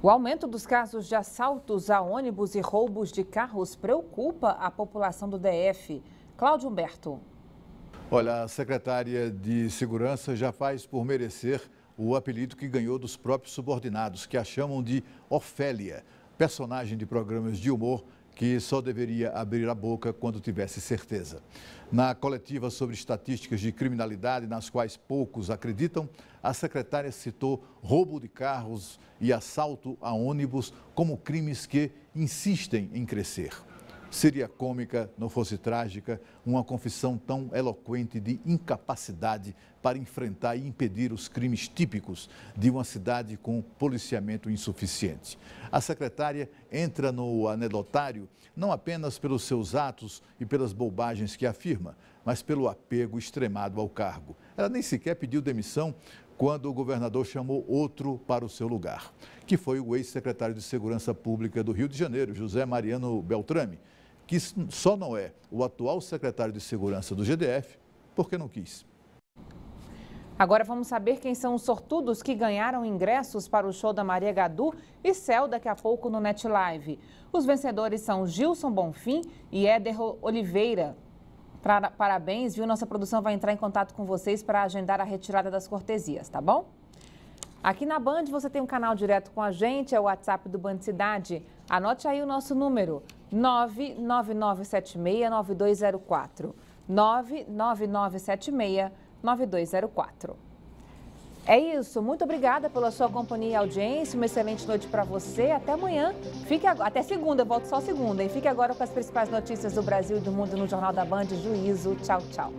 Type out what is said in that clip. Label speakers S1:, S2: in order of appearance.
S1: O aumento dos casos de assaltos a ônibus e roubos de carros preocupa a população do DF. Cláudio Humberto.
S2: Olha, a secretária de Segurança já faz por merecer o apelido que ganhou dos próprios subordinados, que a chamam de Ofélia personagem de programas de humor que só deveria abrir a boca quando tivesse certeza. Na coletiva sobre estatísticas de criminalidade, nas quais poucos acreditam, a secretária citou roubo de carros e assalto a ônibus como crimes que insistem em crescer seria cômica, não fosse trágica, uma confissão tão eloquente de incapacidade para enfrentar e impedir os crimes típicos de uma cidade com policiamento insuficiente. A secretária entra no anedotário não apenas pelos seus atos e pelas bobagens que afirma, mas pelo apego extremado ao cargo. Ela nem sequer pediu demissão quando o governador chamou outro para o seu lugar, que foi o ex-secretário de Segurança Pública do Rio de Janeiro, José Mariano Beltrame que só não é o atual secretário de Segurança do GDF, porque não quis.
S1: Agora vamos saber quem são os sortudos que ganharam ingressos para o show da Maria Gadu e Céu daqui a pouco no Net Live. Os vencedores são Gilson Bonfim e Éder Oliveira. parabéns, viu? Nossa produção vai entrar em contato com vocês para agendar a retirada das cortesias, tá bom? Aqui na Band você tem um canal direto com a gente, é o WhatsApp do Band Cidade. Anote aí o nosso número: 999769204. 999769204. É isso, muito obrigada pela sua companhia e audiência. Uma excelente noite para você. Até amanhã. Fique agora, até segunda, volto só segunda. E fique agora com as principais notícias do Brasil e do mundo no Jornal da Band. Juízo. Tchau, tchau.